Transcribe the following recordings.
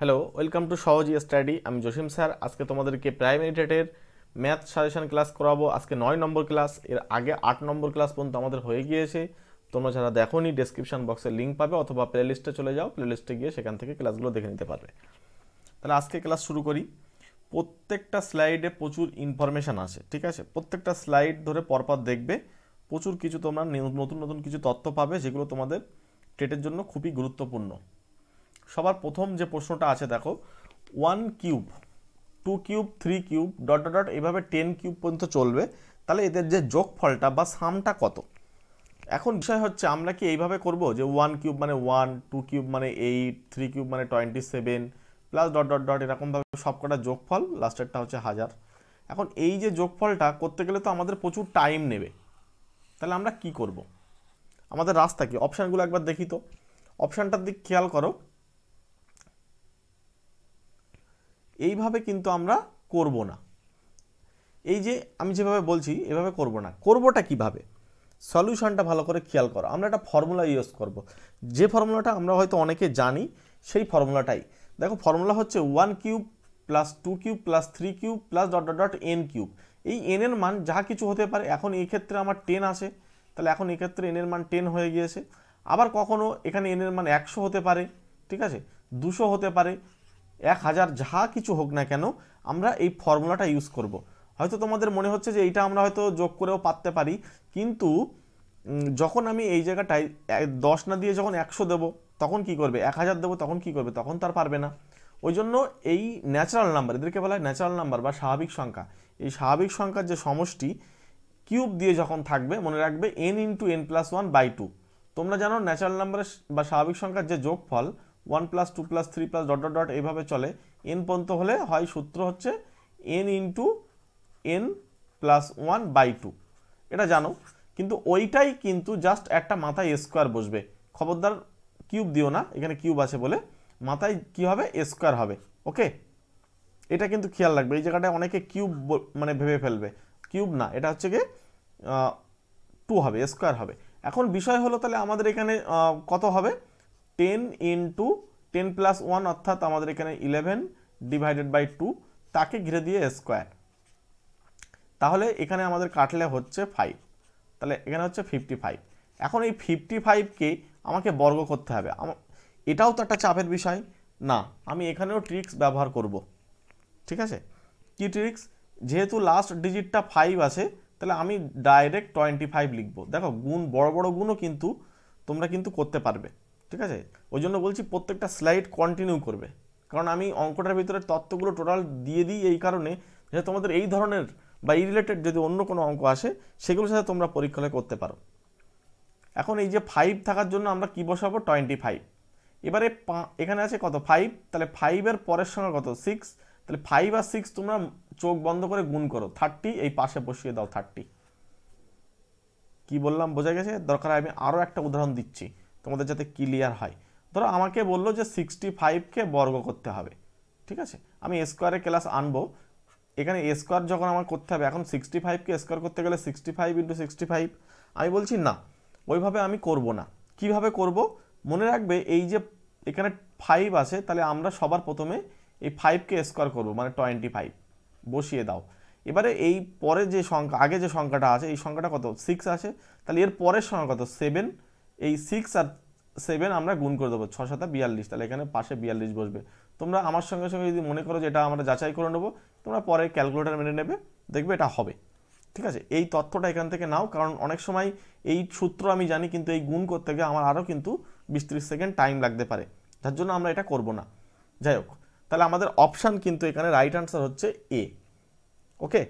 Hello welcome to Sahaj study আমি Jasim sir আজকে তোমাদেরকে প্রাইমারি টেটের ম্যাথ সাজেশন ক্লাস করাবো আজকে নয় নম্বর ক্লাস এর আগে আট নম্বর ক্লাস পর্যন্ত আমাদের হয়ে গিয়েছে তোমরা যারা দেখো নি ডিসক্রিপশান বক্সে লিঙ্ক পাবে অথবা প্লেলিস্টে চলে যাও প্লেলিস্টে গিয়ে সেখান থেকে ক্লাসগুলো দেখে নিতে পারবে তাহলে আজকে ক্লাস শুরু করি প্রত্যেকটা স্লাইডে প্রচুর ইনফরমেশান আছে ঠিক আছে প্রত্যেকটা স্লাইড ধরে পরপর দেখবে প্রচুর কিছু তোমরা নতুন নতুন কিছু তথ্য পাবে যেগুলো তোমাদের টেটের জন্য খুবই গুরুত্বপূর্ণ সবার প্রথম যে প্রশ্নটা আছে দেখো one cube two cube three cube dot dot dot এভাবে টেন কিউব পর্যন্ত চলবে তাহলে এদের যে যোগফলটা বা সামটা কত এখন বিষয় হচ্ছে আমরা কি এইভাবে করব যে ওয়ান কিউব মানে ওয়ান টু কিউব মানে এইট থ্রি কিউব মানে twenty seven plus dot dot dot এরকমভাবে সবকটা যোগফল লাস্টেরটা হচ্ছে হাজার এখন এই যে যোগফলটা করতে গেলে তো আমাদের প্রচুর টাইম নেবে তাহলে আমরা কি করব। আমাদের রাস্তা কি অপশানগুলো একবার দেখি তো অপশানটার দিক খেয়াল করো এইভাবে কিন্তু আমরা করব না এই যে আমি যেভাবে বলছি এভাবে করব না করবোটা কিভাবে সলিউশনটা ভালো করে খেয়াল করো আমরা একটা ফর্মুলা ইউজ করব। যে ফর্মুলাটা আমরা হয়তো অনেকে জানি সেই ফর্মুলাটাই দেখো ফর্মুলা হচ্ছে one cube plus two cube plus three cube plus dot dot dot n cube এই এন এর মান যা কিছু হতে পারে এখন এই ক্ষেত্রে আমার টেন আসে তাহলে এখন এক্ষেত্রে এন এর মান টেন হয়ে গিয়েছে আবার কখনও এখানে এন এর মান একশো হতে পারে ঠিক আছে দুশো হতে পারে এক হাজার যা কিছু হোক না কেন আমরা এই ফর্মুলাটা ইউজ করব। হয়তো তোমাদের মনে হচ্ছে যে এইটা আমরা হয়তো যোগ করেও পারতে পারি কিন্তু যখন আমি এই জায়গাটায় দশ না দিয়ে যখন একশো দেবো তখন কি করবে এক হাজার দেবো তখন কি করবে তখন তার পারবে না ওই জন্য এই ন্যাচারাল নাম্বার এদেরকে বলা হয় ন্যাচারাল নাম্বার বা স্বাভাবিক সংখ্যা এই স্বাভাবিক সংখ্যার যে সমষ্টি কিউব দিয়ে যখন থাকবে মনে রাখবে n into n plus one by two তোমরা জানো ন্যাচারাল নাম্বারের বা স্বাভাবিক সংখ্যার যে যোগফল one plus two plus three plus dot dot dot এইভাবে চলে এন পর্যন্ত হলে হয় সূত্র হচ্ছে n into n plus one by two এটা জানো কিন্তু ওইটাই কিন্তু জাস্ট একটা মাথায় স্কোয়ার বসবে খবরদার কিউব দিও না এখানে কিউব আছে বলে মাথায় কি হবে স্কোয়ার হবে ওকে এটা কিন্তু খেয়াল রাখবে এই জায়গাটায় অনেকে কিউব মানে ভেবে ফেলবে কিউব না এটা হচ্ছে গিয়ে টু হবে স্কোয়ার হবে এখন বিষয় হলো তাহলে আমাদের এখানে কত হবে ten into ten plus one অর্থাৎ আমাদের এখানে ইলেভেন ডিভাইডেড বাই টু তাকে ঘিরে দিয়ে স্কোয়ার তাহলে এখানে আমাদের কাটলে হচ্ছে ফাইভ তাহলে এখানে হচ্ছে ফিফটি ফাইভ এখন এই ফিফটি ফাইভকে আমাকে বর্গ করতে হবে এটাও তো একটা চাপের বিষয় না আমি এখানেও ট্রিক্স ব্যবহার করব ঠিক আছে কি ট্রিক্স যেহেতু লাস্ট ডিজিটটা ফাইভ আছে তাহলে আমি ডাইরেক্ট টোয়েন্টি ফাইভ লিখবো দেখো গুণ বড় বড় গুণও কিন্তু তোমরা কিন্তু করতে পারবে ঠিক আছে ওই জন্য বলছি প্রত্যেকটা স্লাইড কন্টিনিউ করবে কারণ আমি অঙ্কটার ভিতরে তত্ত্বগুলো টোটাল দিয়ে দিই এই কারণে যে তোমাদের এই ধরনের বা রিলেটেড যদি অন্য কোনো অঙ্ক আসে সেগুলোর সাথে তোমরা পরীক্ষা করতে পারো এখন এই যে ফাইভ থাকার জন্য আমরা কী বসাবো টোয়েন্টি ফাইভ এবারে এখানে আছে কত ফাইভ তাহলে ফাইভের পরের সঙ্গে কত সিক্স তাহলে ফাইভ আর সিক্স তোমরা চোখ বন্ধ করে গুণ করো থার্টি এই পাশে বসিয়ে দাও থার্টি কি বললাম বোঝা গেছে দরকার আমি আরও একটা উদাহরণ দিচ্ছি তোমাদের যাতে ক্লিয়ার হয় ধরো আমাকে বললো যে সিক্সটি ফাইভকে বর্গ করতে হবে ঠিক আছে আমি স্কোয়ারে ক্লাস আনবো এখানে স্কোয়ার যখন আমার করতে হবে এখন সিক্সটি ফাইভকে স্কোয়ার করতে গেলে sixty five into sixty five আমি বলছি না ওইভাবে আমি করব না কিভাবে করব মনে রাখবে এই যে এখানে ফাইভ আছে তাহলে আমরা সবার প্রথমে এই ফাইভকে স্কোয়ার করব মানে টোয়েন্টি ফাইভ বসিয়ে দাও এবারে এই পরে যে সংখ্যা আগে যে সংখ্যাটা আছে এই সংখ্যাটা কত সিক্স আছে তাহলে এর পরের সংখ্যা কত সেভেন এই সিক্স আর সেভেন আমরা গুণ করে দেবো ছ সাতা বিয়াল্লিশ তাহলে এখানে পাশে বিয়াল্লিশ বসবে তোমরা আমার সঙ্গে সঙ্গে যদি মনে করো যে এটা আমরা যাচাই করে নেবো তোমরা পরে ক্যালকুলেটার মেনে নেবে দেখবে এটা হবে ঠিক আছে এই তথ্যটা এখান থেকে নাও কারণ অনেক সময় এই সূত্র আমি জানি কিন্তু এই গুণ করতে গিয়ে আমার আরও কিন্তু বিশ ত্রিশ সেকেন্ড টাইম লাগতে পারে যার জন্য আমরা এটা করব না যাই হোক তাহলে আমাদের অপশান কিন্তু এখানে রাইট আনসার হচ্ছে এ ওকে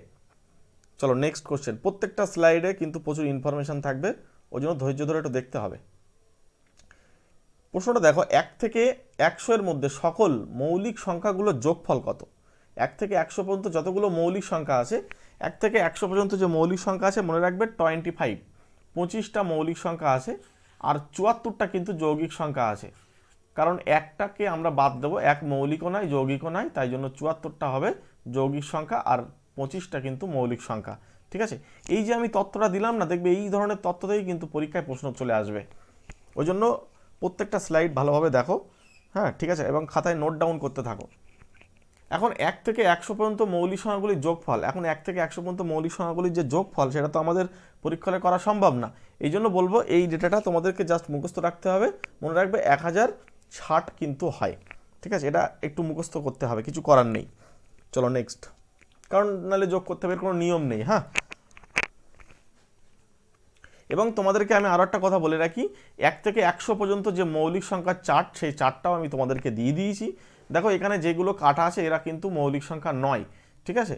চলো নেক্সট কোশ্চেন প্রত্যেকটা স্লাইডে কিন্তু প্রচুর ইনফরমেশান থাকবে ওই জন্য ধৈর্য ধরে একটু দেখতে হবে প্রশ্নটা দেখো এক থেকে একশো এর মধ্যে সকল মৌলিক সংখ্যাগুলো যোগফল কত এক থেকে একশো পর্যন্ত যতগুলো মৌলিক সংখ্যা আছে এক থেকে একশো পর্যন্ত যে মৌলিক সংখ্যা আছে মনে রাখবে টোয়েন্টি ফাইভ পঁচিশটা মৌলিক সংখ্যা আছে আর চুয়াত্তরটা কিন্তু যৌগিক সংখ্যা আছে কারণ একটাকে আমরা বাদ দেবো এক মৌলিকও নয় যৌগিকও নয় তাই জন্য চুয়াত্তরটা হবে যৌগিক সংখ্যা আর পঁচিশটা কিন্তু মৌলিক সংখ্যা ঠিক আছে এই যে আমি তত্ত্বটা দিলাম না দেখবে এই ধরনের তত্ত্ব থেকেই কিন্তু পরীক্ষায় প্রশ্ন চলে আসবে ওই জন্য প্রত্যেকটা স্লাইড ভালোভাবে দেখো হ্যাঁ ঠিক আছে এবং খাতায় নোট ডাউন করতে থাকো এখন এক থেকে একশো পর্যন্ত মৌলিক সংখ্যাগুলির যোগফল এখন এক থেকে একশো পর্যন্ত মৌলিক সংখ্যাগুলির যে যোগফল সেটা তো আমাদের পরীক্ষায় করা সম্ভব না এই জন্য বলবো এই ডেটাটা তোমাদেরকে জাস্ট মুখস্থ রাখতে হবে মনে রাখবে এক হাজার ষাট কিন্তু হয় ঠিক আছে এটা একটু মুখস্থ করতে হবে কিছু করার নেই চলো নেক্সট কারণ নাহলে যোগ করতে হবে কোনো নিয়ম নেই হ্যাঁ এবং তোমাদেরকে আমি আরও একটা কথা বলে রাখি এক থেকে একশো পর্যন্ত যে মৌলিক সংখ্যার চার্ট সেই চার্টটাও আমি তোমাদেরকে দিয়ে দিয়েছি দেখো এখানে যেগুলো কাটা আছে এরা কিন্তু মৌলিক সংখ্যা নয় ঠিক আছে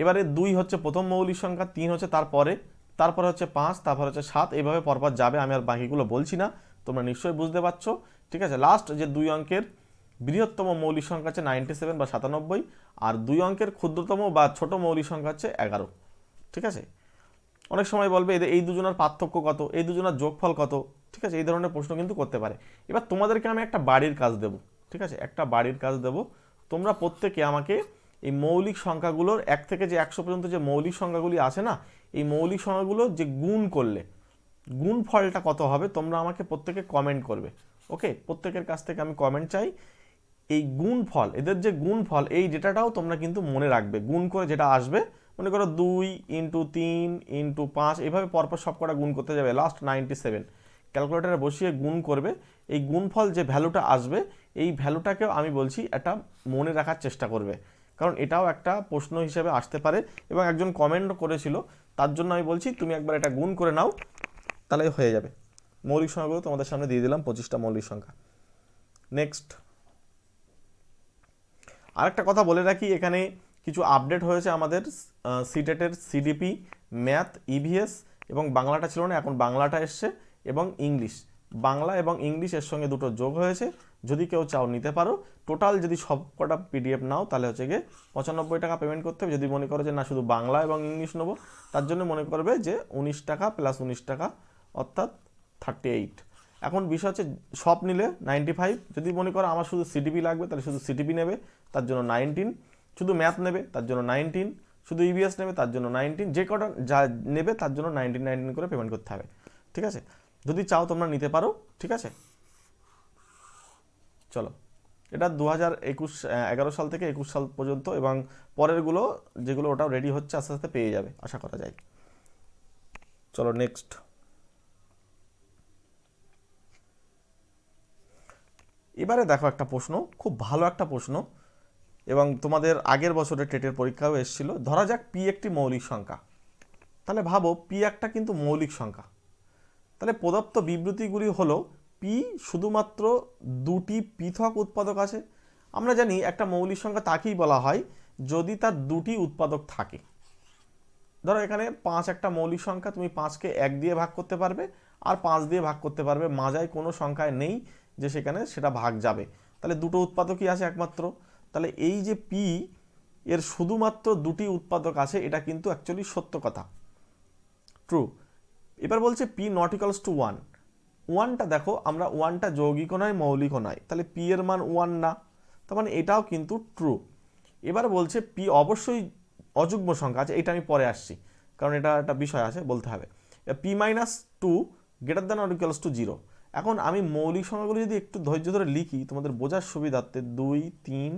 এবারে দুই হচ্ছে প্রথম মৌলিক সংখ্যা তিন হচ্ছে তারপরে তারপরে হচ্ছে পাঁচ তারপর হচ্ছে সাত এইভাবে পরপর যাবে আমি আর বাকিগুলো বলছি না তোমরা নিশ্চয়ই বুঝতে পারছো ঠিক আছে লাস্ট যে দুই অঙ্কের বৃহত্তম মৌলিক সংখ্যা হচ্ছে নাইনটি সেভেন বা সাতানব্বই আর দুই অঙ্কের ক্ষুদ্রতম বা ছোট মৌলিক সংখ্যা হচ্ছে এগারো ঠিক আছে অনেক সময় বলবে এদের এই দুজনের পার্থক্য কত এই দুজনের যোগফল কত ঠিক আছে এই ধরনের প্রশ্ন কিন্তু করতে পারে এবার তোমাদেরকে আমি একটা বাড়ির কাজ দেব ঠিক আছে একটা বাড়ির কাজ দেব তোমরা প্রত্যেকে আমাকে এই মৌলিক সংখ্যাগুলোর এক থেকে যে একশো পর্যন্ত যে মৌলিক সংখ্যাগুলি আছে না এই মৌলিক সংখ্যাগুলো যে গুণ করলে গুণ ফলটা কত হবে তোমরা আমাকে প্রত্যেকে কমেন্ট করবে ওকে প্রত্যেকের কাছ থেকে আমি কমেন্ট চাই এই গুণ ফল এদের যে গুণ ফল এই ডেটাটাও তোমরা কিন্তু মনে রাখবে গুণ করে যেটা আসবে মনে করো দুই ইন্টু তিন ইন্টু পাঁচ এভাবে পরপর সব কটা গুণ করতে যাবে লাস্ট নাইনটি সেভেন ক্যালকুলেটারে বসিয়ে গুণ করবে এই গুণফল যে ভ্যালুটা আসবে এই ভ্যালুটাকেও আমি বলছি এটা মনে রাখার চেষ্টা করবে কারণ এটাও একটা প্রশ্ন হিসেবে আসতে পারে এবং একজন কমেন্টও করেছিল তার জন্য আমি বলছি তুমি একবার এটা গুণ করে নাও তাহলে হয়ে যাবে মৌলিক সংখ্যাগুলো তোমাদের সামনে দিয়ে দিলাম পঁচিশটা মৌলিক সংখ্যা নেক্সট আরেকটা কথা বলে রাখি এখানে কিছু আপডেট হয়েছে আমাদের সিটেটের সিডিপি ম্যাথ ইভিএস এবং বাংলাটা ছিল না এখন বাংলাটা এসছে এবং ইংলিশ বাংলা এবং ইংলিশের সঙ্গে দুটো যোগ হয়েছে যদি কেউ চাও নিতে পারো টোটাল যদি সব কটা পিডিএফ নাও তাহলে হচ্ছে গিয়ে পঁচানব্বই টাকা পেমেন্ট করতে হবে যদি মনে করো যে না শুধু বাংলা এবং ইংলিশ নেবো তার জন্য মনে করবে যে উনিশ টাকা প্লাস উনিশ টাকা অর্থাৎ থার্টি এইট এখন বিষয় হচ্ছে সব নিলে নাইনটি ফাইভ যদি মনে করো আমার শুধু সিডিপি লাগবে তাহলে শুধু সিডিপি নেবে তার জন্য নাইনটিন শুধু ম্যাথ নেবে তার জন্য নাইনটিন শুধু ইবিএস e নেবে তার জন্য নাইনটিন যে কটা যা নেবে তার জন্য নাইনটিন নাইনটিন করে পেমেন্ট করতে হবে ঠিক আছে যদি চাও তোমরা নিতে পারো ঠিক আছে চলো এটা দু হাজার একুশ এগারো সাল থেকে একুশ সাল পর্যন্ত এবং পরেরগুলো যেগুলো ওটা রেডি হচ্ছে আস্তে আস্তে পেয়ে যাবে আশা করা যায় চলো নেক্সট এবারে দেখো একটা প্রশ্ন খুব ভালো একটা প্রশ্ন এবং তোমাদের আগের বছরে টেটের পরীক্ষাও এসেছিল ধরা যাক পি একটি মৌলিক সংখ্যা তাহলে ভাবো পি একটা কিন্তু মৌলিক সংখ্যা তাহলে প্রদত্ত বিবৃতিগুলি হলো পি শুধুমাত্র দুটি পৃথক উৎপাদক আছে আমরা জানি একটা মৌলিক সংখ্যা তাকেই বলা হয় যদি তার দুটি উৎপাদক থাকে ধরো এখানে পাঁচ একটা মৌলিক সংখ্যা তুমি পাঁচকে এক দিয়ে ভাগ করতে পারবে আর পাঁচ দিয়ে ভাগ করতে পারবে মাজায় কোনো সংখ্যায় নেই যে সেখানে সেটা ভাগ যাবে তাহলে দুটো উৎপাদকই আছে একমাত্র তাহলে এই যে পি এর শুধুমাত্র দুটি উৎপাদক আছে এটা কিন্তু অ্যাকচুয়ালি সত্য কথা ট্রু এবার বলছে পি নট টু ওয়ান ওয়ানটা দেখো আমরা ওয়ানটা যৌগিকও নয় মৌলিকও নয় তাহলে পি এর মান ওয়ান না তার মানে এটাও কিন্তু ট্রু এবার বলছে পি অবশ্যই অযুগ্ম সংখ্যা আছে এটা আমি পরে আসছি কারণ এটা একটা বিষয় আছে বলতে হবে p minus two greater than or to zero এখন আমি মৌলিক সংখ্যাগুলো যদি একটু ধৈর্য ধরে লিখি তোমাদের বোঝার সুবিধার্থে দুই তিন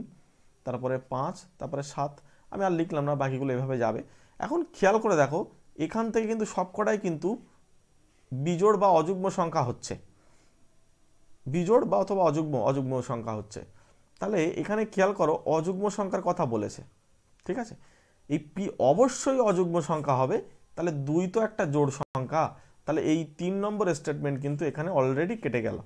তারপরে পাঁচ তারপরে সাত আমি আর লিখলাম না বাকিগুলো এভাবে যাবে এখন খেয়াল করে দেখো এখান থেকে কিন্তু সবকটাই কিন্তু বিজোড় বা অযুগ্ম সংখ্যা হচ্ছে বিজোড় বা অথবা অযুগ্ম অযুগ্ম সংখ্যা হচ্ছে তাহলে এখানে খেয়াল করো অযুগ্ম সংখ্যার কথা বলেছে ঠিক আছে এই পি অবশ্যই অযুগ্ম সংখ্যা হবে তাহলে দুই তো একটা জোড় সংখ্যা তাহলে এই তিন নম্বর স্টেটমেন্ট কিন্তু এখানে অলরেডি কেটে গেল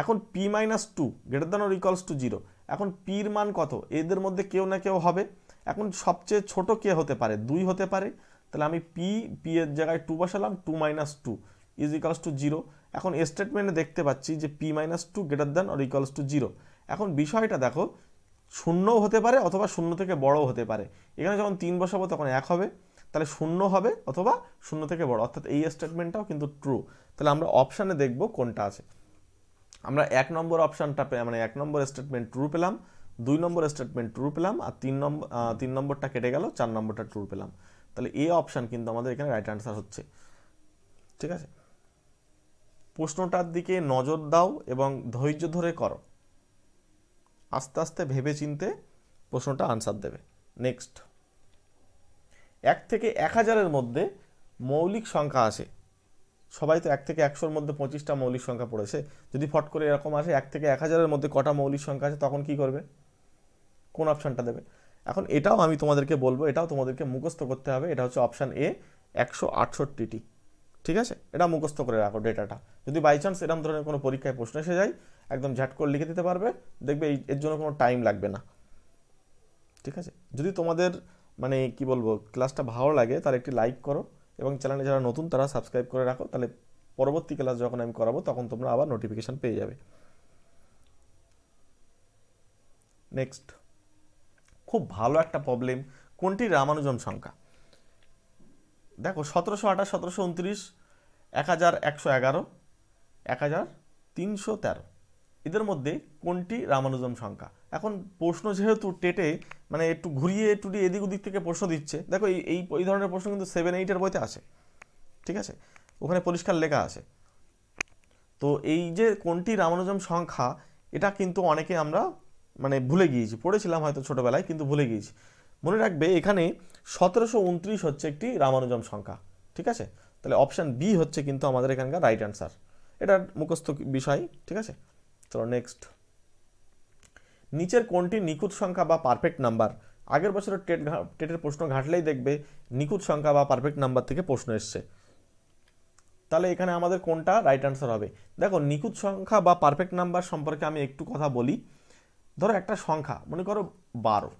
এখন p minus two greater than or equals to zero এখন পীর মান কত এদের মধ্যে কেউ না কেউ হবে এখন সবচেয়ে ছোট কে হতে পারে দুই হতে পারে তাহলে আমি পি পি এর জায়গায় টু বসালাম two minus two is equals to zero এখন স্টেটমেন্টে দেখতে পাচ্ছি যে p minus two greater than or equals to zero এখন বিষয়টা দেখো শূন্যও হতে পারে অথবা শূন্য থেকে বড়ও হতে পারে এখানে যখন তিন বসাবো তখন এক হবে তাহলে শূন্য হবে অথবা শূন্য থেকে বড় অর্থাৎ এই স্টেটমেন্টটাও কিন্তু ট্রু তাহলে আমরা অপশানে দেখব কোনটা আছে আমরা এক নম্বর অপশানটা পেয়ে মানে এক নম্বর স্টেটমেন্ট ট্রু পেলাম দুই নম্বর স্টেটমেন্ট ট্রু পেলাম আর তিন নম্বর তিন নম্বরটা কেটে গেল চার নম্বরটা ট্রু পেলাম তাহলে এ অপশান কিন্তু আমাদের এখানে রাইট অ্যান্সার হচ্ছে ঠিক আছে প্রশ্নটার দিকে নজর দাও এবং ধৈর্য ধরে করো আস্তে আস্তে ভেবে চিনতে প্রশ্নটা আনসার দেবে নেক্সট এক থেকে এক হাজারের মধ্যে মৌলিক সংখ্যা আছে সবাই তো এক থেকে একশোর মধ্যে পঁচিশটা মৌলিক সংখ্যা পড়েছে যদি ফট করে এরকম আসে এক থেকে এক হাজারের মধ্যে কটা মৌলিক সংখ্যা আছে তখন কি করবে কোন অপশানটা দেবে এখন এটাও আমি তোমাদেরকে বলবো এটাও তোমাদেরকে মুখস্থ করতে হবে এটা হচ্ছে অপশান এ একশো আটষট্টিটি ঠিক আছে এটা মুখস্থ করে রাখো ডেটাটা যদি বাই চান্স এরকম ধরনের কোনো পরীক্ষায় প্রশ্ন এসে যায় একদম ঝাট করে লিখে দিতে পারবে দেখবে এই এর জন্য কোনো টাইম লাগবে না ঠিক আছে যদি তোমাদের মানে কি বলবো ক্লাসটা ভালো লাগে তার একটি লাইক করো এবং চ্যানেলে যারা নতুন তারা সাবস্ক্রাইব করে রাখো তাহলে পরবর্তী ক্লাস যখন আমি করাবো তখন তোমরা আবার নোটিফিকেশান পেয়ে যাবে নেক্সট খুব ভালো একটা প্রবলেম কোনটি রামানুজন সংখ্যা দেখো সতেরোশো আঠাশ সতেরোশো উনত্রিশ এক হাজার একশো এগারো এক হাজার তিনশো তেরো এদের মধ্যে কোনটি রামানুজম সংখ্যা এখন প্রশ্ন যেহেতু টেটে মানে একটু ঘুরিয়ে টুটি এদিক ওদিক থেকে প্রশ্ন দিচ্ছে দেখো এই এই ধরনের প্রশ্ন কিন্তু সেভেন এইটের বইতে আছে ঠিক আছে ওখানে পরিষ্কার লেখা আছে তো এই যে কোনটি রামানুজম সংখ্যা এটা কিন্তু অনেকে আমরা মানে ভুলে গিয়েছি পড়েছিলাম হয়তো ছোটোবেলায় কিন্তু ভুলে গিয়েছি মনে রাখবে এখানে সতেরোশো উনত্রিশ হচ্ছে একটি রামানুজম সংখ্যা ঠিক আছে তাহলে অপশান বি হচ্ছে কিন্তু আমাদের এখানকার রাইট অ্যান্সার এটা মুখস্থ বিষয় ঠিক আছে চলো নেক্সট নিচের কোনটি নিখুঁত সংখ্যা বা পারফেক্ট নাম্বার আগের বছরের টেট টেটের প্রশ্ন ঘাটলেই দেখবে নিখুঁত সংখ্যা বা পারফেক্ট নাম্বার থেকে প্রশ্ন এসছে তাহলে এখানে আমাদের কোনটা রাইট অ্যান্সার হবে দেখো নিখুঁত সংখ্যা বা পারফেক্ট নাম্বার সম্পর্কে আমি একটু কথা বলি ধরো একটা সংখ্যা মনে করো বারো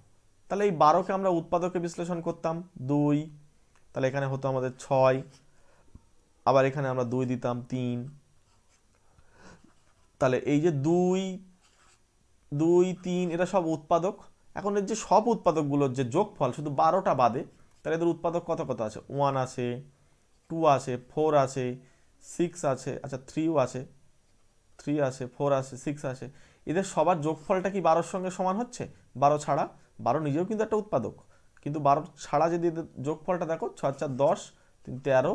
তাহলে এই বারোকে আমরা উৎপাদকে বিশ্লেষণ করতাম দুই তাহলে এখানে হতো আমাদের ছয় আবার এখানে আমরা দুই দিতাম তিন তাহলে এই যে দুই দুই তিন এটা সব উৎপাদক এখন এর যে সব উৎপাদকগুলোর যে যোগফল শুধু বারোটা বাদে তাহলে এদের উৎপাদক কত কত আছে ওয়ান আছে টু আছে ফোর আছে সিক্স আছে আচ্ছা থ্রিও আছে থ্রি আছে ফোর আছে সিক্স আছে এদের সবার যোগফলটা কি বারোর সঙ্গে সমান হচ্ছে বারো ছাড়া বারো নিজেও কিন্তু একটা উৎপাদক কিন্তু বারো ছাড়া যদি এদের যোগফলটা দেখো ছ চার দশ তিন তেরো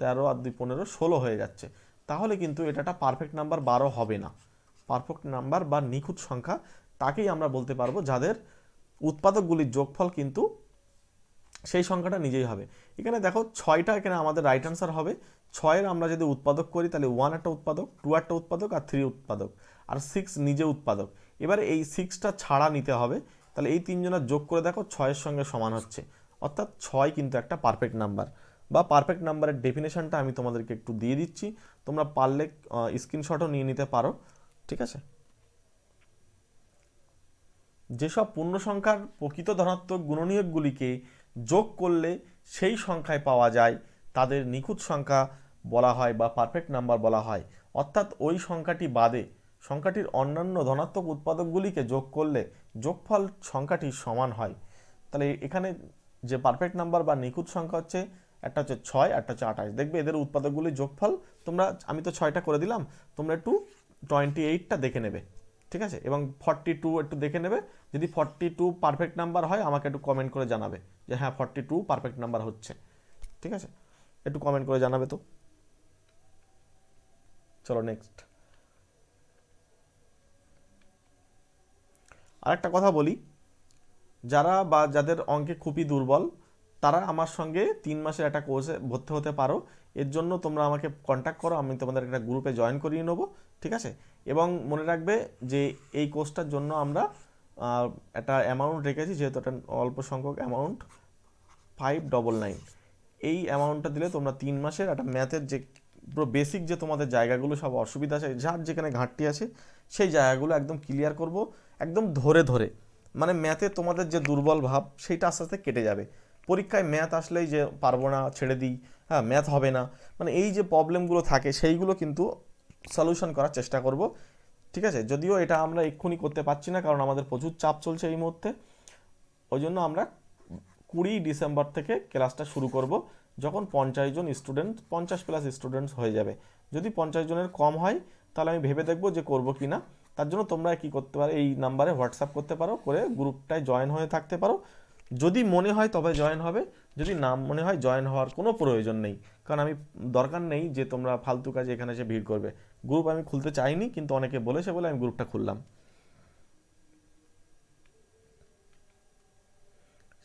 তেরো আর দুই পনেরো ষোলো হয়ে যাচ্ছে তাহলে কিন্তু এটা একটা পারফেক্ট নাম্বার বারো হবে না পারফেক্ট নাম্বার বা নিখুঁত সংখ্যা তাকেই আমরা বলতে পারবো যাদের উৎপাদকগুলির যোগফল কিন্তু সেই সংখ্যাটা নিজেই হবে এখানে দেখো ছয়টা এখানে আমাদের রাইট আনসার হবে ছয়ের আমরা যদি উৎপাদক করি তাহলে ওয়ান একটা উৎপাদক টু একটা উৎপাদক আর থ্রি উৎপাদক আর সিক্স নিজে উৎপাদক এবার এই সিক্সটা ছাড়া নিতে হবে তাহলে এই তিনজনের যোগ করে দেখো ছয়ের সঙ্গে সমান হচ্ছে অর্থাৎ ছয় কিন্তু একটা পারফেক্ট নাম্বার বা পারফেক্ট নাম্বারের ডেফিনেশানটা আমি তোমাদেরকে একটু দিয়ে দিচ্ছি তোমরা পারলে স্ক্রিনশটও নিয়ে নিতে পারো ঠিক আছে যেসব পূর্ণ সংখ্যার প্রকৃত ধনাত্মক গুণনীয়কগুলিকে যোগ করলে সেই সংখ্যায় পাওয়া যায় তাদের নিখুঁত সংখ্যা বলা হয় বা পারফেক্ট নাম্বার বলা হয় অর্থাৎ ওই সংখ্যাটি বাদে সংখ্যাটির অন্যান্য ধনাত্মক উৎপাদকগুলিকে যোগ করলে যোগফল সংখ্যাটি সমান হয় তাহলে এখানে যে পারফেক্ট নাম্বার বা নিখুঁত সংখ্যা হচ্ছে একটা হচ্ছে ছয় একটা হচ্ছে আঠাশ দেখবে এদের উৎপাদকগুলি যোগফল তোমরা আমি তো ছয়টা করে দিলাম তোমরা একটু টোয়েন্টি এইটটা দেখে নেবে ঠিক আছে এবং ফর্টি টু একটু দেখে নেবে যদি ফর্টি টু পারফেক্ট নাম্বার হয় আমাকে একটু কমেন্ট করে জানাবে যে হ্যাঁ ফর্টি টু পারফেক্ট নাম্বার হচ্ছে ঠিক আছে একটু কমেন্ট করে জানাবে তো চলো নেক্সট আরেকটা কথা বলি যারা বা যাদের অঙ্কে খুবই দুর্বল তারা আমার সঙ্গে তিন মাসের একটা কোর্সে ভর্তি হতে পারো এর জন্য তোমরা আমাকে কন্ট্যাক্ট করো আমি তোমাদের একটা গ্রুপে জয়েন করিয়ে নেবো ঠিক আছে এবং মনে রাখবে যে এই কোর্সটার জন্য আমরা একটা অ্যামাউন্ট রেখেছি যেহেতু একটা অল্প সংখ্যক অ্যামাউন্ট ফাইভ ডবল নাইন এই অ্যামাউন্টটা দিলে তোমরা তিন মাসের একটা ম্যাথের যে পুরো বেসিক যে তোমাদের জায়গাগুলো সব অসুবিধা আছে যার যেখানে ঘাটতি আছে সেই জায়গাগুলো একদম ক্লিয়ার করব একদম ধরে ধরে মানে ম্যাথে তোমাদের যে দুর্বল ভাব সেইটা আস্তে আস্তে কেটে যাবে পরীক্ষায় ম্যাথ আসলেই যে পারবো না ছেড়ে দিই হ্যাঁ ম্যাথ হবে না মানে এই যে প্রবলেমগুলো থাকে সেইগুলো কিন্তু সলিউশন করার চেষ্টা করব ঠিক আছে যদিও এটা আমরা এক্ষুনি করতে পারছি না কারণ আমাদের প্রচুর চাপ চলছে এই মুহূর্তে ওই জন্য আমরা কুড়ি ডিসেম্বর থেকে ক্লাসটা শুরু করব যখন পঞ্চাশ জন স্টুডেন্ট পঞ্চাশ প্লাস স্টুডেন্টস হয়ে যাবে যদি পঞ্চাশ জনের কম হয় তাহলে আমি ভেবে দেখবো যে করব কি না তার জন্য তোমরা কি করতে পারো এই নাম্বারে হোয়াটসঅ্যাপ করতে পারো করে গ্রুপটায় জয়েন হয়ে থাকতে পারো যদি মনে হয় তবে জয়েন হবে যদি না মনে হয় জয়েন হওয়ার কোনো প্রয়োজন নেই কারণ আমি দরকার নেই যে তোমরা ফালতু কাজে এখানে এসে ভিড় করবে গ্রুপ আমি খুলতে চাইনি কিন্তু অনেকে বলেছে বলে আমি গ্রুপটা খুললাম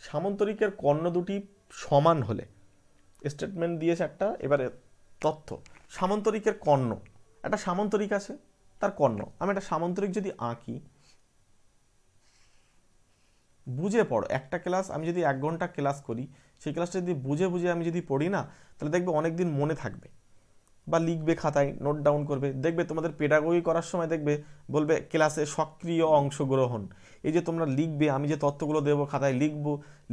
সামন্তরিকের কর্ণ দুটি সমান হলে স্টেটমেন্ট দিয়েছে একটা এবারে তথ্য সামন্তরিকের কর্ণ একটা সামন্তরিক আছে তার কর্ণ আমি একটা সামন্তরিক যদি আঁকি বুঝে পড়ো একটা ক্লাস আমি যদি এক ঘন্টা ক্লাস করি সেই ক্লাসটা যদি বুঝে বুঝে আমি যদি পড়ি না তাহলে দেখবে অনেক দিন মনে থাকবে বা লিখবে খাতায় নোট ডাউন করবে দেখবে তোমাদের পেডাগোগি করার সময় দেখবে বলবে ক্লাসে সক্রিয় অংশগ্রহণ এই যে তোমরা লিখবে আমি যে তত্ত্বগুলো দেবো খাতায় লিখব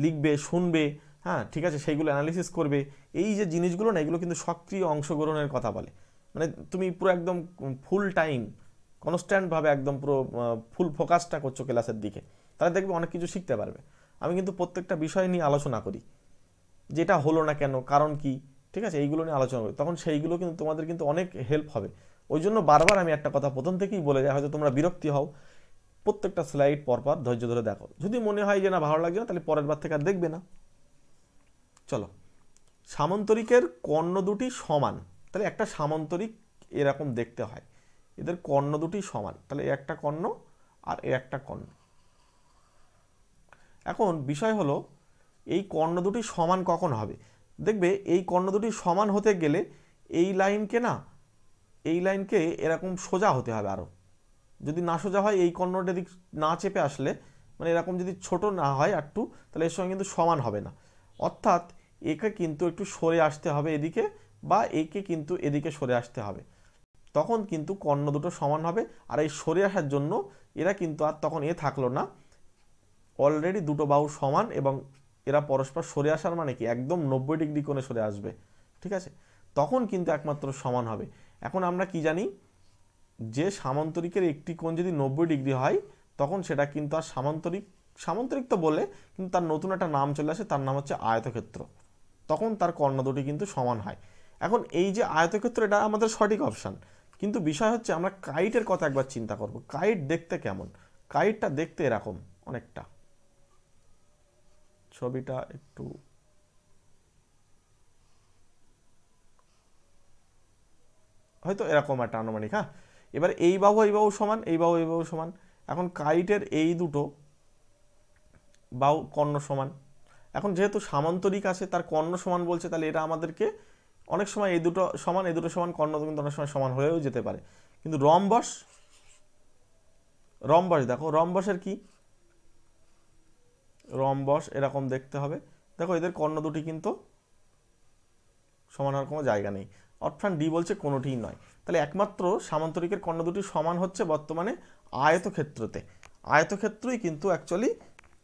লিখবে শুনবে হ্যাঁ ঠিক আছে সেইগুলো অ্যানালিসিস করবে এই যে জিনিসগুলো না এগুলো কিন্তু সক্রিয় অংশগ্রহণের কথা বলে মানে তুমি পুরো একদম ফুল টাইম কনস্ট্যান্টভাবে একদম পুরো ফুল ফোকাসটা করছো ক্লাসের দিকে তাহলে দেখবে অনেক কিছু শিখতে পারবে আমি কিন্তু প্রত্যেকটা বিষয় নিয়ে আলোচনা করি যেটা হলো না কেন কারণ কি ঠিক আছে এইগুলো নিয়ে আলোচনা করি তখন সেইগুলো কিন্তু তোমাদের কিন্তু অনেক হেল্প হবে ওই জন্য বারবার আমি একটা কথা প্রথম থেকেই বলে যাই হয়তো তোমরা বিরক্তি হও প্রত্যেকটা স্লাইড পরপর ধৈর্য ধরে দেখো যদি মনে হয় যে না ভালো লাগছে না তাহলে পরের বার থেকে আর দেখবে না চলো সামন্তরিকের কর্ণ দুটি সমান তাহলে একটা সামন্তরিক এরকম দেখতে হয় এদের কর্ণ দুটি সমান তাহলে একটা কর্ণ আর একটা কর্ণ এখন বিষয় হলো এই কর্ণ দুটি সমান কখন হবে দেখবে এই কর্ণ দুটি সমান হতে গেলে এই লাইনকে না এই লাইনকে এরকম সোজা হতে হবে আরও যদি না সোজা হয় এই কর্ণটা দিক না চেপে আসলে মানে এরকম যদি ছোট না হয় একটু তাহলে এর সঙ্গে কিন্তু সমান হবে না অর্থাৎ একে কিন্তু একটু সরে আসতে হবে এদিকে বা একে কিন্তু এদিকে সরে আসতে হবে তখন কিন্তু কর্ণ দুটো সমান হবে আর এই সরে আসার জন্য এরা কিন্তু আর তখন এ থাকলো না অলরেডি দুটো বাহু সমান এবং এরা পরস্পর সরে আসার মানে কি একদম নব্বই ডিগ্রি কোণে সরে আসবে ঠিক আছে তখন কিন্তু একমাত্র সমান হবে এখন আমরা কি জানি যে সামান্তরিকের একটি কোণ যদি নব্বই ডিগ্রি হয় তখন সেটা কিন্তু আর সামান্তরিক সামান্তরিক তো বলে কিন্তু তার নতুন একটা নাম চলে আসে তার নাম হচ্ছে আয়তক্ষেত্র তখন তার কর্ণ দুটি কিন্তু সমান হয় এখন এই যে আয়তক্ষেত্র এটা আমাদের সঠিক অপশান কিন্তু বিষয় হচ্ছে আমরা কাইটের কথা একবার চিন্তা করব কাইট দেখতে কেমন কাইটটা দেখতে এরকম অনেকটা ছবিটা একটু হয়তো এরকম একটা আনুমানিক হ্যাঁ এবার এই বাহু এই বাহু সমান এই বাহু এই বাহু সমান এখন কাইটের এই দুটো বাহু কর্ণ সমান এখন যেহেতু সামান্তরিক আছে তার কর্ণ সমান বলছে তাহলে এটা আমাদেরকে অনেক সময় এই দুটো সমান এই দুটো সমান কর্ণ কিন্তু অনেক সময় সমান হয়েও যেতে পারে কিন্তু রম্বস রম্বস দেখো রম্বসের কি রম্বস এরকম দেখতে হবে দেখো এদের কর্ণ দুটি কিন্তু সমান হওয়ার কোনো জায়গা নেই অপশান ডি বলছে কোনোটিই নয় তাহলে একমাত্র সামান্তরিকের কর্ণ দুটি সমান হচ্ছে বর্তমানে আয়তক্ষেত্রতে আয়তক্ষেত্রই কিন্তু অ্যাকচুয়ালি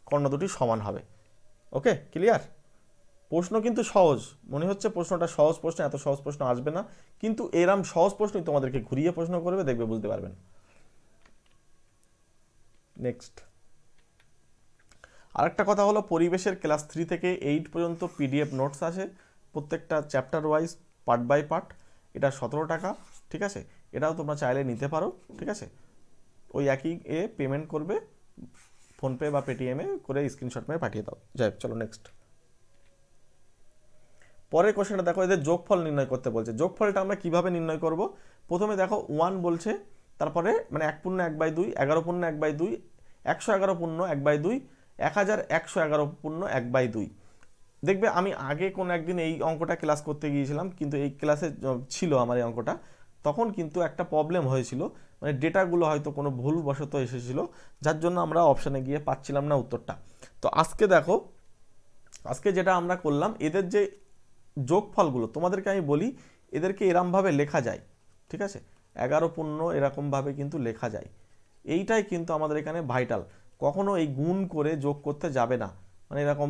কর্ণ দুটি সমান হবে ওকে ক্লিয়ার প্রশ্ন কিন্তু সহজ মনে হচ্ছে প্রশ্নটা সহজ প্রশ্ন এত সহজ প্রশ্ন আসবে না কিন্তু এরম সহজ প্রশ্নই তোমাদেরকে ঘুরিয়ে প্রশ্ন করবে দেখবে বুঝতে পারবেন নেক্সট আরেকটা কথা হলো পরিবেশের ক্লাস থ্রি থেকে এইট পর্যন্ত পিডিএফ নোটস আছে প্রত্যেকটা chapter wise part by part এটা সতেরো টাকা ঠিক আছে এটাও তোমরা চাইলে নিতে পারো ঠিক আছে ওই একই এ পেমেন্ট করবে ফোনপে বা পেটিএমে করে স্ক্রিনশট মেরে পাঠিয়ে দাও যাই চলো নেক্সট পরে কোশ্চেনটা দেখো এদের যোগফল নির্ণয় করতে বলছে যোগফলটা আমরা কিভাবে নির্ণয় করব প্রথমে দেখো ওয়ান বলছে তারপরে মানে এক পূর্ণ এক বাই দুই এগারো পূর্ণ এক বাই দুই একশো এগারো পূর্ণ এক বাই দুই এক হাজার একশো এগারো পূর্ণ এক বাই দুই দেখবে আমি আগে কোনো একদিন এই অঙ্কটা ক্লাস করতে গিয়েছিলাম কিন্তু এই ক্লাসে ছিল আমার এই অঙ্কটা তখন কিন্তু একটা প্রবলেম হয়েছিল মানে ডেটাগুলো হয়তো কোনো ভুলবশত এসেছিল যার জন্য আমরা অপশানে গিয়ে পাচ্ছিলাম না উত্তরটা তো আজকে দেখো আজকে যেটা আমরা করলাম এদের যে যোগফলগুলো তোমাদেরকে আমি বলি এদেরকে এরমভাবে লেখা যায় ঠিক আছে এগারো পূর্ণ এরকমভাবে কিন্তু লেখা যায় এইটাই কিন্তু আমাদের এখানে ভাইটাল কখনো এই গুণ করে যোগ করতে যাবে না মানে এরকম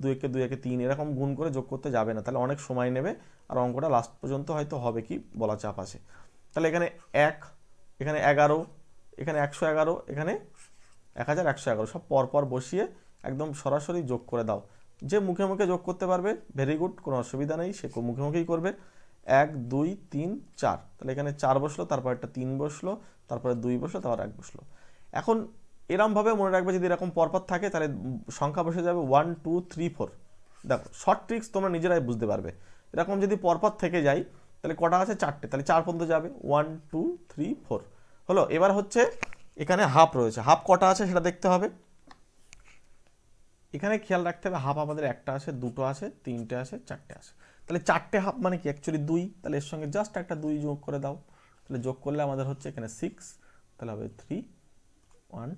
দু একে দুই একে তিন এরকম গুণ করে যোগ করতে যাবে না তাহলে অনেক সময় নেবে আর অঙ্কটা লাস্ট পর্যন্ত হয়তো হবে কি বলা চাপ আছে তাহলে এখানে এক এখানে এগারো এখানে একশো এগারো এখানে এক হাজার একশো এগারো সব পরপর বসিয়ে একদম সরাসরি যোগ করে দাও যে মুখে মুখে যোগ করতে পারবে ভেরি গুড কোনো অসুবিধা নেই সে মুখে মুখেই করবে এক দুই তিন চার তাহলে এখানে চার বসলো তারপর একটা তিন বসলো তারপরে দুই বসলো তারপর এক বসলো এখন এরমভাবে মনে রাখবে যদি এরকম পরপর থাকে তাহলে সংখ্যা বসে যাবে ওয়ান টু থ্রি ফোর দেখো শর্ট ট্রিক্স তোমরা নিজেরাই বুঝতে পারবে এরকম যদি পরপর থেকে যাই তাহলে কটা আছে চারটে তাহলে চার পর্যন্ত যাবে ওয়ান টু থ্রি ফোর হলো এবার হচ্ছে এখানে হাফ রয়েছে হাফ কটা আছে সেটা দেখতে হবে এখানে খেয়াল রাখতে হবে হাফ আমাদের একটা আছে দুটো আছে তিনটে আছে চারটে আছে তাহলে চারটে হাফ মানে কি অ্যাকচুয়ালি দুই তাহলে এর সঙ্গে জাস্ট একটা দুই যোগ করে দাও তাহলে যোগ করলে আমাদের হচ্ছে এখানে সিক্স তাহলে হবে থ্রি ওয়ান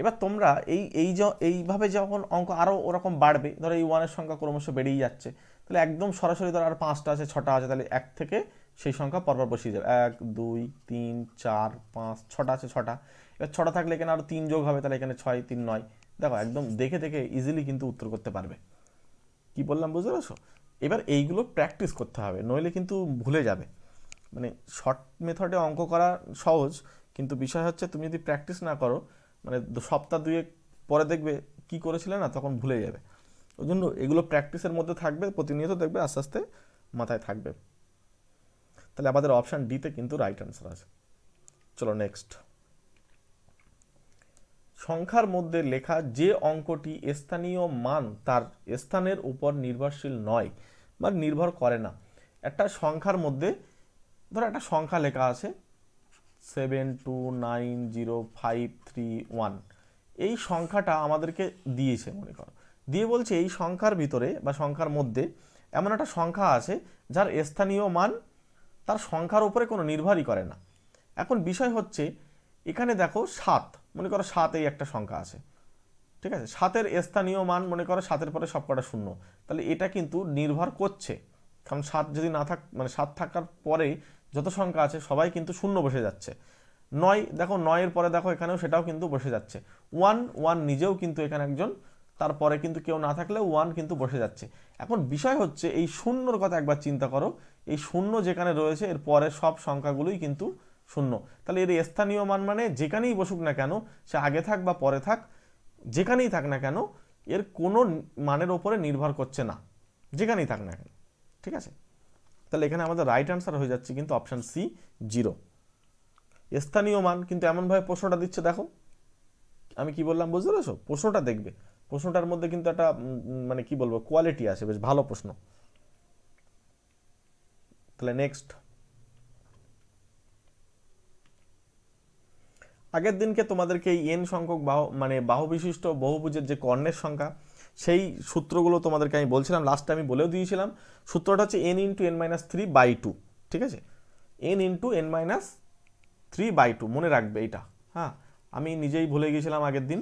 এবার তোমরা এই এই এইভাবে যখন অঙ্ক আরও ওরকম বাড়বে ধরো এই ওয়ানের সংখ্যা ক্রমশ বেড়েই যাচ্ছে তাহলে একদম সরাসরি ধরো আর পাঁচটা আছে ছটা আছে তাহলে এক থেকে সেই সংখ্যা পরপর বসিয়ে যাবে এক দুই তিন চার পাঁচ ছটা আছে ছটা এবার ছটা থাকলে এখানে আরও তিন যোগ হবে তাহলে এখানে ছয় তিন নয় দেখো একদম দেখে দেখে ইজিলি কিন্তু উত্তর করতে পারবে কি বললাম বুঝতে পারছো এবার এইগুলো প্র্যাকটিস করতে হবে নইলে কিন্তু ভুলে যাবে মানে শর্ট মেথডে অঙ্ক করা সহজ কিন্তু বিষয় হচ্ছে তুমি যদি প্র্যাকটিস না করো মানে সপ্তাহ দুয়েক পরে দেখবে কি করেছিলে না তখন ভুলে যাবে ওই জন্য এগুলো প্র্যাকটিসের মধ্যে থাকবে প্রতিনিয়ত দেখবে আস্তে আস্তে মাথায় থাকবে তাহলে আমাদের অপশান ডিতে কিন্তু রাইট অ্যান্সার আছে চলো নেক্সট সংখ্যার মধ্যে লেখা যে অঙ্কটি স্থানীয় মান তার স্থানের উপর নির্ভরশীল নয় বা নির্ভর করে না একটা সংখ্যার মধ্যে ধরো একটা সংখ্যা লেখা আছে seven two nine zero five three one এই সংখ্যাটা আমাদেরকে দিয়েছে মনে করো দিয়ে বলছে এই সংখ্যার ভিতরে বা সংখ্যার মধ্যে এমন একটা সংখ্যা আছে যার স্থানীয় মান তার সংখ্যার উপরে কোনো নির্ভরই করে না এখন বিষয় হচ্ছে এখানে দেখো সাত মনে করো সাত এই একটা সংখ্যা আছে ঠিক আছে সাতের স্থানীয় মান মনে করো সাতের পরে সবকটা শূন্য তাহলে এটা কিন্তু নির্ভর করছে কারণ সাত যদি না থাক মানে সাত থাকার পরে যত সংখ্যা আছে সবাই কিন্তু শূন্য বসে যাচ্ছে নয় দেখো নয়ের পরে দেখো এখানেও সেটাও কিন্তু বসে যাচ্ছে ওয়ান ওয়ান নিজেও কিন্তু এখানে একজন তারপরে কিন্তু কেউ না থাকলে ওয়ান কিন্তু বসে যাচ্ছে এখন বিষয় হচ্ছে এই শূন্যর কথা একবার চিন্তা করো এই শূন্য যেখানে রয়েছে এর পরে সব সংখ্যাগুলোই কিন্তু শূন্য তাহলে এর স্থানীয় মান মানে যেখানেই বসুক না কেন সে আগে থাক বা পরে থাক যেখানেই থাক না কেন এর কোনো মানের ওপরে নির্ভর করছে না যেখানেই থাক না কেন ঠিক আছে তাহলে এখানে আমাদের রাইট আনসার হয়ে যাচ্ছে কিন্তু অপশান সি জিরো স্থানীয় মান কিন্তু এমনভাবে প্রশ্নটা দিচ্ছে দেখো আমি কি বললাম বুঝতে পেরেছো প্রশ্নটা দেখবে প্রশ্নটার মধ্যে কিন্তু একটা মানে কি বলবো কোয়ালিটি আসে বেশ ভালো প্রশ্ন তাহলে নেক্সট আগের দিনকে তোমাদেরকে এই এন সংখ্যক বাহু মানে বাহু বিশিষ্ট বহুভুজের যে কর্ণের সংখ্যা সেই সূত্রগুলো তোমাদেরকে আমি বলছিলাম লাস্টে আমি বলেও দিয়েছিলাম সূত্রটা হচ্ছে n into n minus three by two ঠিক আছে n into n minus three by two মনে রাখবে এইটা হ্যাঁ আমি নিজেই ভুলে গিয়েছিলাম আগের দিন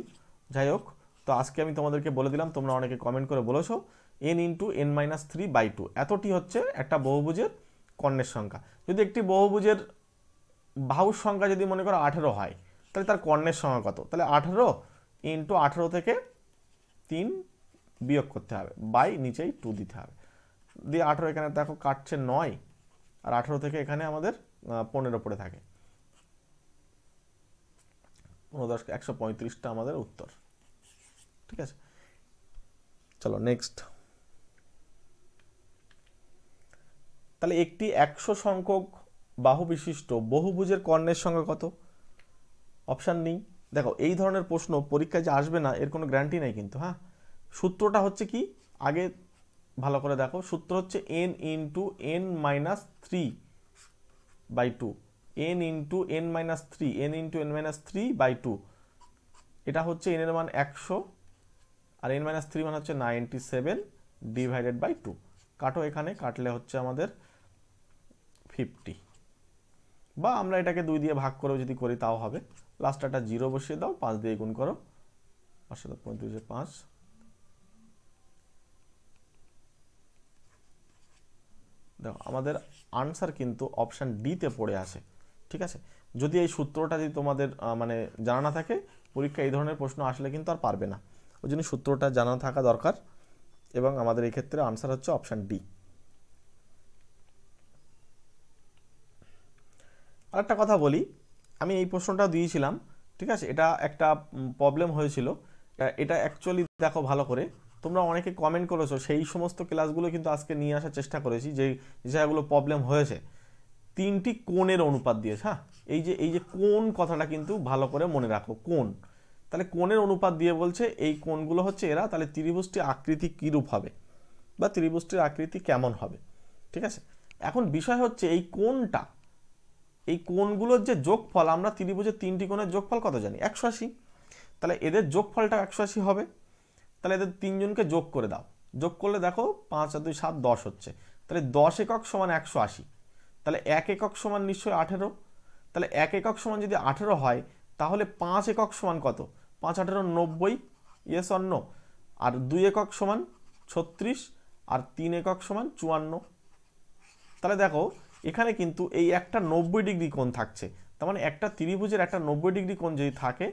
যাই হোক তো আজকে আমি তোমাদেরকে বলে দিলাম তোমরা অনেকে কমেন্ট করে বলেছো n into n minus three by two এতটি হচ্ছে একটা বহুভুজের কর্ণের সংখ্যা যদি একটি বহুভুজের বাহুর সংখ্যা যদি মনে করো আঠেরো হয় তাহলে তার কর্ণের সংখ্যা কত তাহলে আঠেরো ইন্টু আঠেরো থেকে তিন বিয়োগ করতে হবে বাই নিচেই টু দিতে হবে দিয়ে আঠেরো এখানে দেখো কাটছে নয় আর আঠেরো থেকে এখানে আমাদের পনেরো পড়ে থাকে পনেরো দশ একশো পঁয়ত্রিশটা আমাদের উত্তর ঠিক আছে চলো নেক্সট তাহলে একটি একশো সংখ্যক বাহু বিশিষ্ট বহুভুজের কর্ণের সঙ্গে কত অপশান নেই দেখো এই ধরনের প্রশ্ন পরীক্ষায় যে আসবে না এর কোনো গ্যারান্টি নেই কিন্তু হ্যাঁ সূত্রটা হচ্ছে কি আগে ভালো করে দেখো সূত্র হচ্ছে n into n minus three by two n into n minus three n into n minus three by two এটা হচ্ছে এন এর মান একশো আর এন মাইনাস থ্রি মান হচ্ছে ninety seven divided by two কাটো এখানে কাটলে হচ্ছে আমাদের ফিফটি বা আমরা এটাকে দুই দিয়ে ভাগ করেও যদি করি তাও হবে লাস্ট একটা জিরো বসিয়ে দাও পাঁচ দিয়ে গুণ করো পাঁচশো পঁয়ত্রিশে পাঁচ দেখো আমাদের আনসার কিন্তু অপশান ডিতে পড়ে আছে ঠিক আছে যদি এই সূত্রটা যদি তোমাদের মানে জানা না থাকে পরীক্ষা এই ধরনের প্রশ্ন আসলে কিন্তু আর পারবে না ওই জন্য সূত্রটা জানা থাকা দরকার এবং আমাদের এই ক্ষেত্রে আনসার হচ্ছে অপশান ডি আরেকটা কথা বলি আমি এই প্রশ্নটা দিয়েছিলাম ঠিক আছে এটা একটা প্রবলেম হয়েছিল এটা অ্যাকচুয়ালি দেখো ভালো করে তোমরা অনেকে কমেন্ট করেছো সেই সমস্ত ক্লাসগুলো কিন্তু আজকে নিয়ে আসার চেষ্টা করেছি যে জায়গাগুলো প্রবলেম হয়েছে তিনটি কোণের অনুপাত দিয়েছে হ্যাঁ এই যে এই যে কোন কথাটা কিন্তু ভালো করে মনে রাখো কোন তাহলে কোণের অনুপাত দিয়ে বলছে এই কোণগুলো হচ্ছে এরা তাহলে ত্রিভুজটি আকৃতি কীরূপ হবে বা ত্রিভুজটির আকৃতি কেমন হবে ঠিক আছে এখন বিষয় হচ্ছে এই কোনটা এই কোণগুলোর যে যোগফল আমরা ত্রিভুজের তিনটি কোণের যোগফল কত জানি একশো আশি তাহলে এদের যোগফলটা একশো আশি হবে তাহলে এদের তিনজনকে যোগ করে দাও যোগ করলে দেখো পাঁচ আর দুই সাত দশ হচ্ছে তাহলে দশ একক সমান একশো আশি তাহলে এক একক সমান নিশ্চয়ই আঠেরো তাহলে এক একক সমান যদি আঠেরো হয় তাহলে পাঁচ একক সমান কত পাঁচ আঠেরো নব্বই ইয়েস অন্য আর দুই একক সমান ছত্রিশ আর তিন একক সমান চুয়ান্ন তাহলে দেখো এখানে কিন্তু এই একটা নব্বই ডিগ্রি কোণ থাকছে তার মানে একটা ত্রিভুজের একটা নব্বই ডিগ্রি কোণ যদি থাকে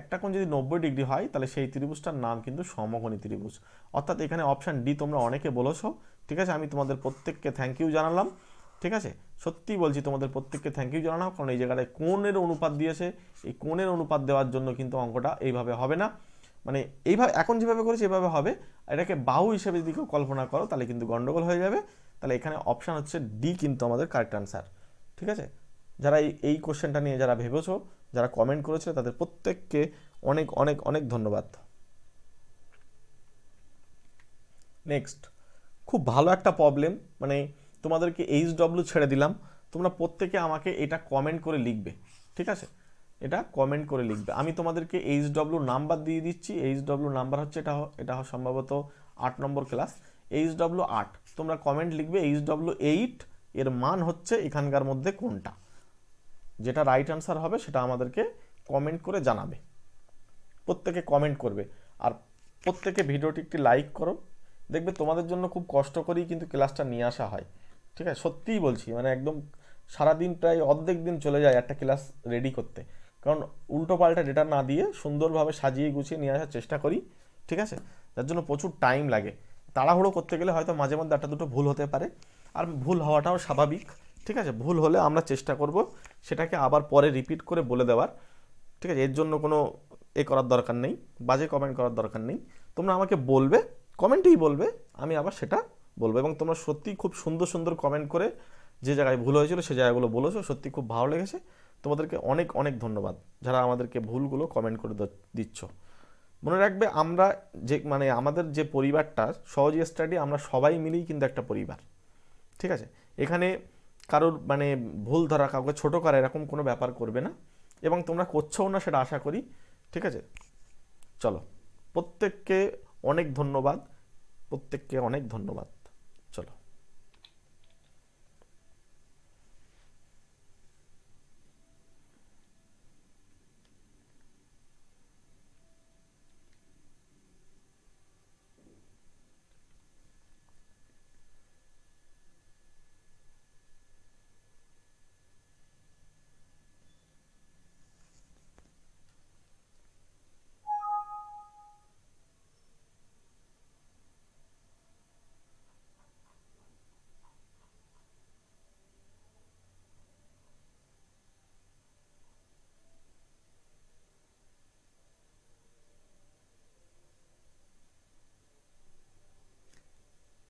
একটা কোণ যদি নব্বই ডিগ্রি হয় তাহলে সেই ত্রিভুজটার নাম কিন্তু সমকোণী ত্রিভুজ অর্থাৎ এখানে অপশান ডি তোমরা অনেকে বলেছো ঠিক আছে আমি তোমাদের প্রত্যেককে থ্যাংক ইউ জানালাম ঠিক আছে সত্যি বলছি তোমাদের প্রত্যেককে থ্যাংক ইউ জানালাম কারণ এই জায়গাটায় কোণের অনুপাত দিয়েছে এই কোণের অনুপাত দেওয়ার জন্য কিন্তু অঙ্কটা এইভাবে হবে না মানে এইভাবে এখন যেভাবে করেছে এভাবে হবে এটাকে বাহু হিসেবে যদি কেউ কল্পনা করো তাহলে কিন্তু গণ্ডগোল হয়ে যাবে তাহলে এখানে অপশান হচ্ছে ডি কিন্তু আমাদের কারেক্ট আনসার ঠিক আছে যারা এই এই কোশ্চেনটা নিয়ে যারা ভেবেছো যারা কমেন্ট করেছিল তাদের প্রত্যেককে অনেক অনেক অনেক ধন্যবাদ নেক্সট খুব ভালো একটা প্রবলেম মানে তোমাদেরকে এইচ ডব্লিউ ছেড়ে দিলাম তোমরা প্রত্যেকে আমাকে এটা কমেন্ট করে লিখবে ঠিক আছে এটা কমেন্ট করে লিখবে আমি তোমাদেরকে এইচ ডব্লিউ নাম্বার দিয়ে দিচ্ছি এইচ ডব্লিউ নাম্বার হচ্ছে এটা এটা সম্ভবত আট নম্বর ক্লাস এইচ ডব্লিউ আট তোমরা কমেন্ট লিখবে এইচ ডব্লিউ এইট এর মান হচ্ছে এখানকার মধ্যে কোনটা যেটা রাইট অ্যান্সার হবে সেটা আমাদেরকে কমেন্ট করে জানাবে প্রত্যেকে কমেন্ট করবে আর প্রত্যেকে ভিডিওটি একটি লাইক করো দেখবে তোমাদের জন্য খুব কষ্ট করেই কিন্তু ক্লাসটা নিয়ে আসা হয় ঠিক আছে সত্যিই বলছি মানে একদম সারাদিন প্রায় অর্ধেক দিন চলে যায় একটা ক্লাস রেডি করতে কারণ উল্টো পাল্টা ডেটা না দিয়ে সুন্দরভাবে সাজিয়ে গুছিয়ে নিয়ে আসার চেষ্টা করি ঠিক আছে যার জন্য প্রচুর টাইম লাগে তাড়াহুড়ো করতে গেলে হয়তো মাঝে মধ্যে একটা দুটো ভুল হতে পারে আর ভুল হওয়াটাও স্বাভাবিক ঠিক আছে ভুল হলে আমরা চেষ্টা করব সেটাকে আবার পরে রিপিট করে বলে দেওয়ার ঠিক আছে এর জন্য কোনো এ করার দরকার নেই বাজে কমেন্ট করার দরকার নেই তোমরা আমাকে বলবে কমেন্টেই বলবে আমি আবার সেটা বলবো এবং তোমরা সত্যি খুব সুন্দর সুন্দর কমেন্ট করে যে জায়গায় ভুল হয়েছিল সে জায়গাগুলো বলেছো সত্যি খুব ভালো লেগেছে তোমাদেরকে অনেক অনেক ধন্যবাদ যারা আমাদেরকে ভুলগুলো কমেন্ট করে দিচ্ছ মনে রাখবে আমরা যে মানে আমাদের যে পরিবারটা সহজ স্টাডি আমরা সবাই মিলেই কিন্তু একটা পরিবার ঠিক আছে এখানে কারোর মানে ভুল ধরা কাউকে ছোটো করা এরকম কোনো ব্যাপার করবে না এবং তোমরা করছোও না সেটা আশা করি ঠিক আছে চলো প্রত্যেককে অনেক ধন্যবাদ প্রত্যেককে অনেক ধন্যবাদ